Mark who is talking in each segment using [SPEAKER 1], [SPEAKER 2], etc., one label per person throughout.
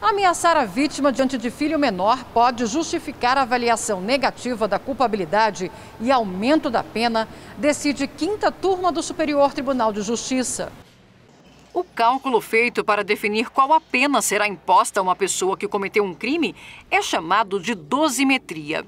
[SPEAKER 1] Ameaçar a vítima diante de filho menor pode justificar a avaliação negativa da culpabilidade e aumento da pena, decide quinta turma do Superior Tribunal de Justiça. O cálculo feito para definir qual a pena será imposta a uma pessoa que cometeu um crime é chamado de dosimetria.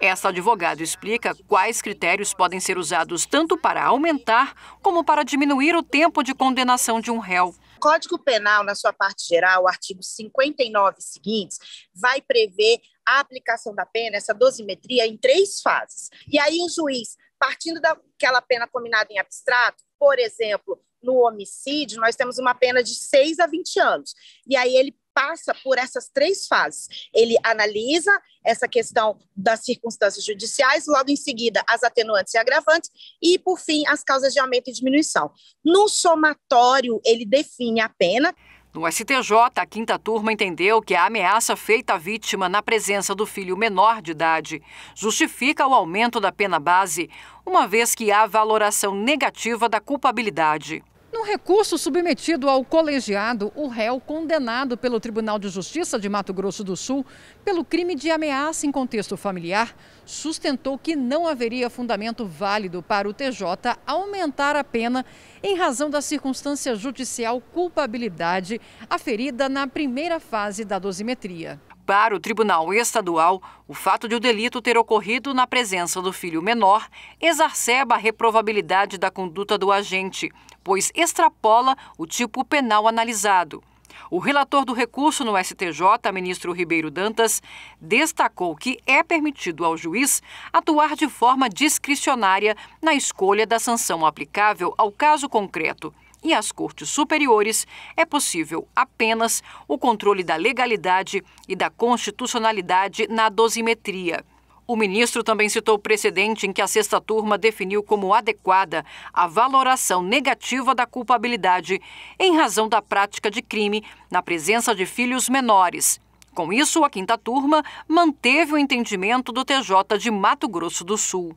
[SPEAKER 1] Essa advogada explica quais critérios podem ser usados tanto para aumentar como para diminuir o tempo de
[SPEAKER 2] condenação de um réu. Código Penal, na sua parte geral, o artigo 59 seguintes, vai prever a aplicação da pena, essa dosimetria, em três fases. E aí o juiz, partindo daquela pena combinada em abstrato, por exemplo, no homicídio, nós temos uma pena de 6 a 20 anos. E aí ele passa por essas três fases. Ele analisa essa questão das circunstâncias judiciais, logo em seguida as atenuantes e agravantes e por fim as causas de aumento e diminuição. No somatório ele define a pena.
[SPEAKER 1] No STJ, a quinta turma entendeu que a ameaça feita à vítima na presença do filho menor de idade justifica o aumento da pena base, uma vez que há valoração negativa da culpabilidade. No recurso submetido ao colegiado, o réu condenado pelo Tribunal de Justiça de Mato Grosso do Sul pelo crime de ameaça em contexto familiar sustentou que não haveria fundamento válido para o TJ aumentar a pena em razão da circunstância judicial culpabilidade aferida na primeira fase da dosimetria para o Tribunal Estadual, o fato de o delito ter ocorrido na presença do filho menor exacerba a reprovabilidade da conduta do agente, pois extrapola o tipo penal analisado. O relator do recurso no STJ, ministro Ribeiro Dantas, destacou que é permitido ao juiz atuar de forma discricionária na escolha da sanção aplicável ao caso concreto e às cortes superiores, é possível apenas o controle da legalidade e da constitucionalidade na dosimetria. O ministro também citou precedente em que a sexta turma definiu como adequada a valoração negativa da culpabilidade em razão da prática de crime na presença de filhos menores. Com isso, a quinta turma manteve o entendimento do TJ de Mato Grosso do Sul.